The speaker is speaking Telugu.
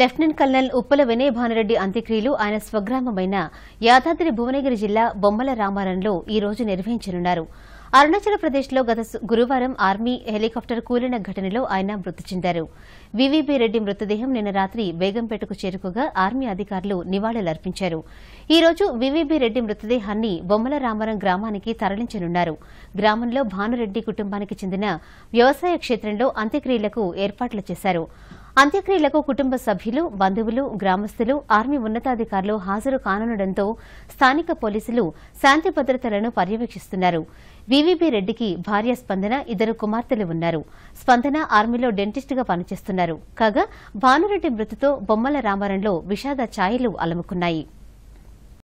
లెఫ్టినెంట్ కల్నల్ ఉప్పల వినయ భానురెడ్డి అంత్యక్రియలు ఆయన స్వగ్రామమైన యాదాద్రి భువనగిరి జిల్లా బొమ్మల రామారంలో ఈ రోజు నిర్వహించనున్నారు అరుణాచల్ ప్రదేశ్లో గత గురువారం ఆర్మీ హెలికాప్టర్ కూలిన ఘటనలో ఆయన మృతి చెందారు వివీబీ రెడ్డి మృతదేహం నిన్న రాత్రి బేగంపేటకు చేరుకోగా ఆర్మీ అధికారులు నివాళులర్పించారు ఈ రోజు వివీబీ రెడ్డి మృతదేహాన్ని బొమ్మల రామారం గ్రామానికి తరలించనున్నారు గ్రామంలో భానురెడ్డి కుటుంబానికి చెందిన వ్యవసాయ క్షేత్రంలో అంత్యక్రియలకు ఏర్పాట్లు చేశారు అంత్యక్రియలకు కుటుంబ సభ్యులు బంధువులు గ్రామస్తులు ఆర్మీ ఉన్నతాధికారులు హాజరు కానుండటంతో స్థానిక పోలీసులు శాంతి భద్రతలను పర్యవేక్షిస్తున్నారు వివిబి రెడ్డికి భార్య స్పందన ఇద్దరు కుమార్తెలు ఉన్నారు స్పందన ఆర్మీలో డెంటిస్టుగా పనిచేస్తున్నారు కాగా భానురెడ్డి మృతితో బొమ్మల రామారంలో విషాద ఛాయలు అలముకున్నాయి